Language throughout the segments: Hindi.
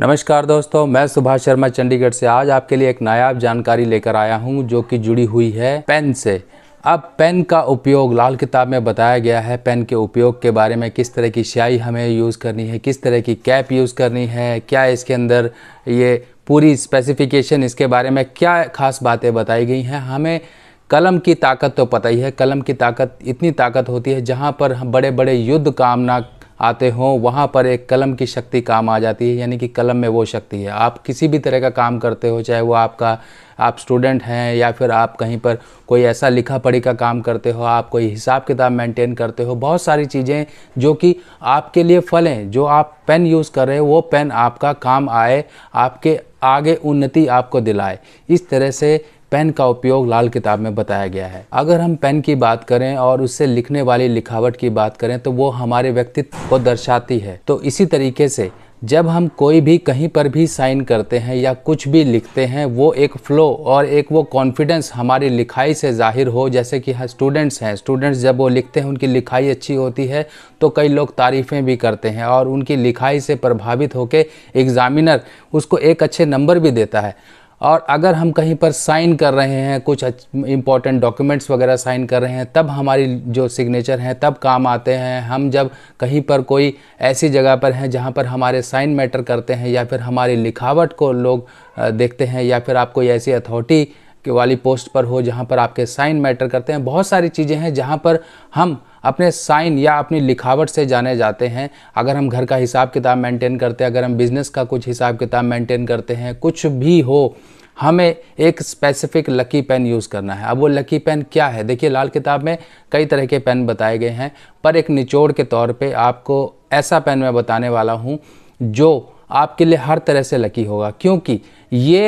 नमस्कार दोस्तों मैं सुभाष शर्मा चंडीगढ़ से आज आपके लिए एक नायाब जानकारी लेकर आया हूं जो कि जुड़ी हुई है पेन से अब पेन का उपयोग लाल किताब में बताया गया है पेन के उपयोग के बारे में किस तरह की स्याही हमें यूज़ करनी है किस तरह की कैप यूज़ करनी है क्या इसके अंदर ये पूरी स्पेसिफिकेशन इसके बारे में क्या खास बातें बताई गई हैं हमें कलम की ताकत तो पता ही है कलम की ताकत इतनी ताकत होती है जहाँ पर हम बड़े बड़े युद्ध कामना आते हों वहाँ पर एक कलम की शक्ति काम आ जाती है यानी कि कलम में वो शक्ति है आप किसी भी तरह का काम करते हो चाहे वो आपका आप स्टूडेंट हैं या फिर आप कहीं पर कोई ऐसा लिखा पढ़ी का काम करते हो आप कोई हिसाब किताब मेंटेन करते हो बहुत सारी चीज़ें जो कि आपके लिए फल हैं जो आप पेन यूज़ कर रहे हैं वो पेन आपका काम आए आपके आगे उन्नति आपको दिलाए इस तरह से पेन का उपयोग लाल किताब में बताया गया है अगर हम पेन की बात करें और उससे लिखने वाली लिखावट की बात करें तो वो हमारे व्यक्तित्व को दर्शाती है तो इसी तरीके से जब हम कोई भी कहीं पर भी साइन करते हैं या कुछ भी लिखते हैं वो एक फ़्लो और एक वो कॉन्फिडेंस हमारी लिखाई से जाहिर हो जैसे कि हाँ स्टूडेंट्स हैं स्टूडेंट्स जब वो लिखते हैं उनकी लिखाई अच्छी होती है तो कई लोग तारीफ़ें भी करते हैं और उनकी लिखाई से प्रभावित होकर एग्ज़ामिनर उसको एक अच्छे नंबर भी देता है और अगर हम कहीं पर साइन कर रहे हैं कुछ इंपॉर्टेंट डॉक्यूमेंट्स वगैरह साइन कर रहे हैं तब हमारी जो सिग्नेचर हैं तब काम आते हैं हम जब कहीं पर कोई ऐसी जगह पर हैं जहाँ पर हमारे साइन मैटर करते हैं या फिर हमारी लिखावट को लोग देखते हैं या फिर आप कोई ऐसी अथॉरिटी के वाली पोस्ट पर हो जहाँ पर आपके साइन मैटर करते हैं बहुत सारी चीज़ें हैं जहाँ पर हम अपने साइन या अपनी लिखावट से जाने जाते हैं अगर हम घर का हिसाब किताब मेंटेन करते हैं अगर हम बिज़नेस का कुछ हिसाब किताब मेंटेन करते हैं कुछ भी हो हमें एक स्पेसिफिक लकी पेन यूज़ करना है अब वो लकी पेन क्या है देखिए लाल किताब में कई तरह के पेन बताए गए हैं पर एक निचोड़ के तौर पे आपको ऐसा पेन मैं बताने वाला हूँ जो आपके लिए हर तरह से लकी होगा क्योंकि ये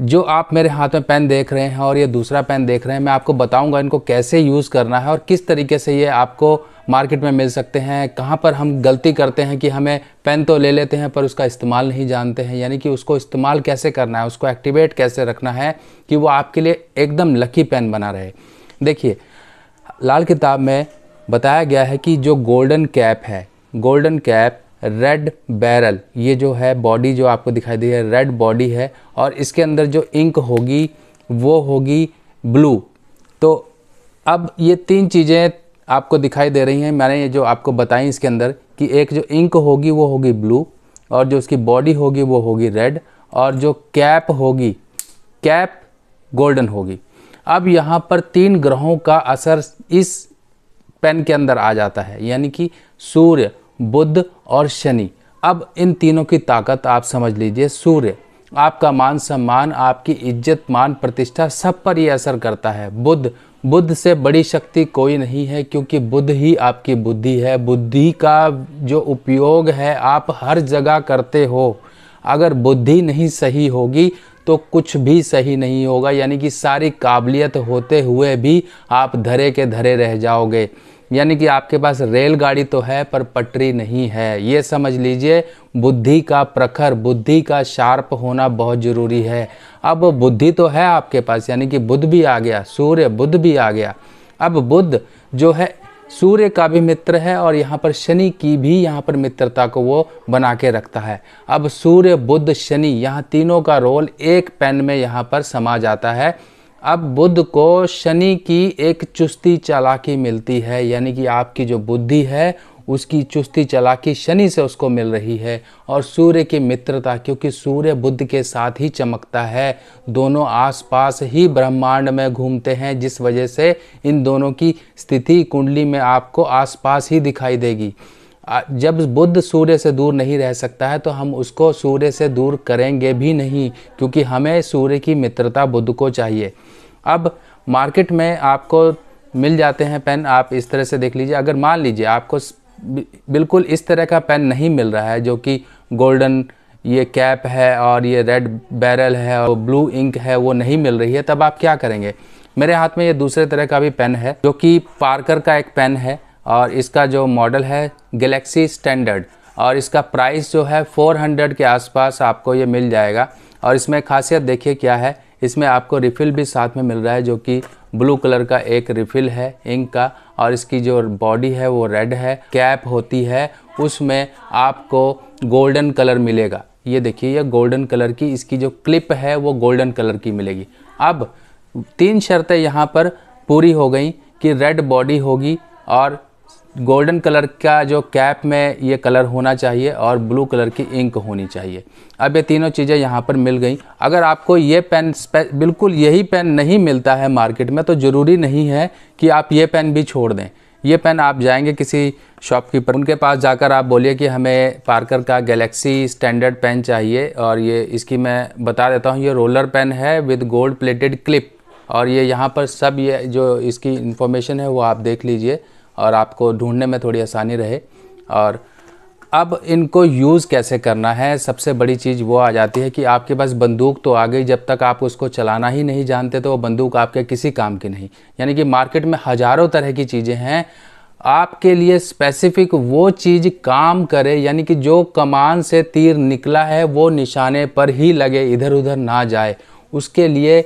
जो आप मेरे हाथ में पेन देख रहे हैं और ये दूसरा पेन देख रहे हैं मैं आपको बताऊंगा इनको कैसे यूज़ करना है और किस तरीके से ये आपको मार्केट में मिल सकते हैं कहाँ पर हम गलती करते हैं कि हमें पेन तो ले लेते हैं पर उसका इस्तेमाल नहीं जानते हैं यानी कि उसको इस्तेमाल कैसे करना है उसको एक्टिवेट कैसे रखना है कि वो आपके लिए एकदम लकी पेन बना रहे देखिए लाल किताब में बताया गया है कि जो गोल्डन कैप है गोल्डन कैप रेड बैरल ये जो है बॉडी जो आपको दिखाई दे रही है रेड बॉडी है और इसके अंदर जो इंक होगी वो होगी ब्लू तो अब ये तीन चीज़ें आपको दिखाई दे रही हैं मैंने ये जो आपको बताई इसके अंदर कि एक जो इंक होगी वो होगी ब्लू और जो उसकी बॉडी होगी वो होगी रेड और जो कैप होगी कैप गोल्डन होगी अब यहाँ पर तीन ग्रहों का असर इस पेन के अंदर आ जाता है यानी कि सूर्य बुद्ध और शनि अब इन तीनों की ताकत आप समझ लीजिए सूर्य आपका मान सम्मान आपकी इज्जत मान प्रतिष्ठा सब पर ये असर करता है बुद्ध बुद्ध से बड़ी शक्ति कोई नहीं है क्योंकि बुद्ध ही आपकी बुद्धि है बुद्धि का जो उपयोग है आप हर जगह करते हो अगर बुद्धि नहीं सही होगी तो कुछ भी सही नहीं होगा यानी कि सारी काबिलियत होते हुए भी आप धरे के धरे रह जाओगे यानी कि आपके पास रेलगाड़ी तो है पर पटरी नहीं है ये समझ लीजिए बुद्धि का प्रखर बुद्धि का शार्प होना बहुत ज़रूरी है अब बुद्धि तो है आपके पास यानी कि बुद्ध भी आ गया सूर्य बुद्ध भी आ गया अब बुद्ध जो है सूर्य का भी मित्र है और यहाँ पर शनि की भी यहाँ पर मित्रता को वो बना के रखता है अब सूर्य बुद्ध शनि यहाँ तीनों का रोल एक पेन में यहाँ पर समा जाता है अब बुद्ध को शनि की एक चुस्ती चालाकी मिलती है यानी कि आपकी जो बुद्धि है उसकी चुस्ती चलाकी शनि से उसको मिल रही है और सूर्य की मित्रता क्योंकि सूर्य बुद्ध के साथ ही चमकता है दोनों आसपास ही ब्रह्मांड में घूमते हैं जिस वजह से इन दोनों की स्थिति कुंडली में आपको आसपास ही दिखाई देगी जब बुद्ध सूर्य से दूर नहीं रह सकता है तो हम उसको सूर्य से दूर करेंगे भी नहीं क्योंकि हमें सूर्य की मित्रता बुद्ध को चाहिए अब मार्केट में आपको मिल जाते हैं पेन आप इस तरह से देख लीजिए अगर मान लीजिए आपको बिल्कुल इस तरह का पेन नहीं मिल रहा है जो कि गोल्डन ये कैप है और ये रेड बैरल है और ब्लू इंक है वो नहीं मिल रही है तब आप क्या करेंगे मेरे हाथ में ये दूसरे तरह का भी पेन है जो कि पार्कर का एक पेन है और इसका जो मॉडल है गलेक्सी स्टैंडर्ड और इसका प्राइस जो है 400 के आसपास आपको ये मिल जाएगा और इसमें खासियत देखिए क्या है इसमें आपको रिफ़िल भी साथ में मिल रहा है जो कि ब्लू कलर का एक रिफ़िल है इंक का और इसकी जो बॉडी है वो रेड है कैप होती है उसमें आपको गोल्डन कलर मिलेगा ये देखिए ये गोल्डन कलर की इसकी जो क्लिप है वो गोल्डन कलर की मिलेगी अब तीन शर्तें यहाँ पर पूरी हो गई कि रेड बॉडी होगी और गोल्डन कलर का जो कैप में ये कलर होना चाहिए और ब्लू कलर की इंक होनी चाहिए अब ये तीनों चीज़ें यहाँ पर मिल गई अगर आपको ये पेन बिल्कुल यही पेन नहीं मिलता है मार्केट में तो ज़रूरी नहीं है कि आप ये पेन भी छोड़ दें ये पेन आप जाएंगे किसी शॉपकीपर उनके पास जाकर आप बोलिए कि हमें पार्कर का गैलेक्सी स्टैंडर्ड पेन चाहिए और ये इसकी मैं बता देता हूँ ये रोलर पेन है विद गोल्ड प्लेटेड क्लिप और ये यहाँ पर सब ये जो इसकी इन्फॉर्मेशन है वो आप देख लीजिए और आपको ढूंढने में थोड़ी आसानी रहे और अब इनको यूज़ कैसे करना है सबसे बड़ी चीज़ वो आ जाती है कि आपके पास बंदूक तो आ गई जब तक आप उसको चलाना ही नहीं जानते तो वो बंदूक आपके किसी काम की नहीं यानी कि मार्केट में हज़ारों तरह की चीज़ें हैं आपके लिए स्पेसिफिक वो चीज़ काम करे यानी कि जो कमान से तीर निकला है वो निशाने पर ही लगे इधर उधर ना जाए उसके लिए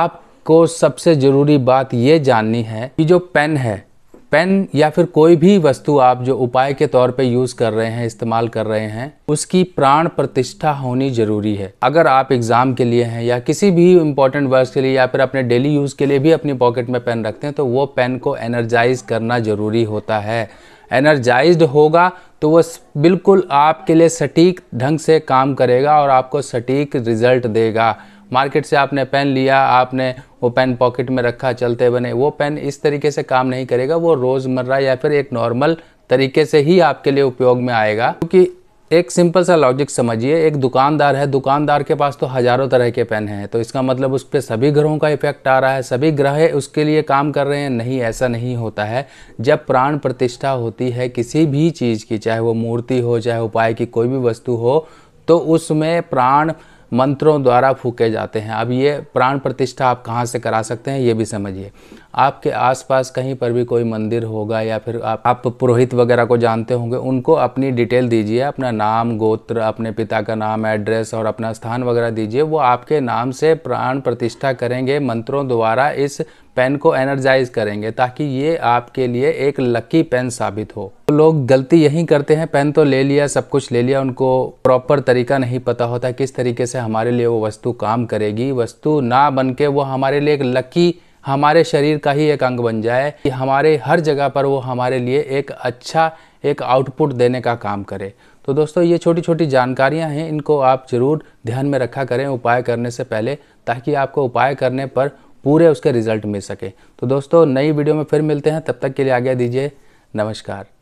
आपको सबसे ज़रूरी बात ये जाननी है कि जो पेन है पेन या फिर कोई भी वस्तु आप जो उपाय के तौर पे यूज़ कर रहे हैं इस्तेमाल कर रहे हैं उसकी प्राण प्रतिष्ठा होनी ज़रूरी है अगर आप एग्ज़ाम के लिए हैं या किसी भी इंपॉर्टेंट वर्क के लिए या फिर अपने डेली यूज़ के लिए भी अपनी पॉकेट में पेन रखते हैं तो वो पेन को एनर्जाइज करना ज़रूरी होता है एनर्जाइज होगा तो वह बिल्कुल आपके लिए सटीक ढंग से काम करेगा और आपको सटीक रिजल्ट देगा मार्केट से आपने पेन लिया आपने वो पेन पॉकेट में रखा चलते बने वो पेन इस तरीके से काम नहीं करेगा वो रोज़मर्रा या फिर एक नॉर्मल तरीके से ही आपके लिए उपयोग में आएगा क्योंकि एक सिंपल सा लॉजिक समझिए एक दुकानदार है दुकानदार के पास तो हज़ारों तरह के पेन हैं तो इसका मतलब उस पर सभी ग्रहों का इफेक्ट आ रहा है सभी ग्रह उसके लिए काम कर रहे हैं नहीं ऐसा नहीं होता है जब प्राण प्रतिष्ठा होती है किसी भी चीज़ की चाहे वो मूर्ति हो चाहे उपाय की कोई भी वस्तु हो तो उसमें प्राण मंत्रों द्वारा फूके जाते हैं अब ये प्राण प्रतिष्ठा आप कहाँ से करा सकते हैं ये भी समझिए आपके आसपास कहीं पर भी कोई मंदिर होगा या फिर आप, आप पुरोहित वगैरह को जानते होंगे उनको अपनी डिटेल दीजिए अपना नाम गोत्र अपने पिता का नाम एड्रेस और अपना स्थान वगैरह दीजिए वो आपके नाम से प्राण प्रतिष्ठा करेंगे मंत्रों द्वारा इस पेन को एनर्जाइज करेंगे ताकि ये आपके लिए एक लकी पेन साबित हो तो लोग गलती यही करते हैं पेन तो ले लिया सब कुछ ले लिया उनको प्रॉपर तरीका नहीं पता होता किस तरीके से हमारे लिए वो वस्तु काम करेगी वस्तु ना बन के वो हमारे लिए एक लकी हमारे शरीर का ही एक अंग बन जाए कि हमारे हर जगह पर वो हमारे लिए एक अच्छा एक आउटपुट देने का काम करे तो दोस्तों ये छोटी छोटी जानकारियां हैं इनको आप ज़रूर ध्यान में रखा करें उपाय करने से पहले ताकि आपको उपाय करने पर पूरे उसके रिज़ल्ट मिल सके तो दोस्तों नई वीडियो में फिर मिलते हैं तब तक के लिए आगे दीजिए नमस्कार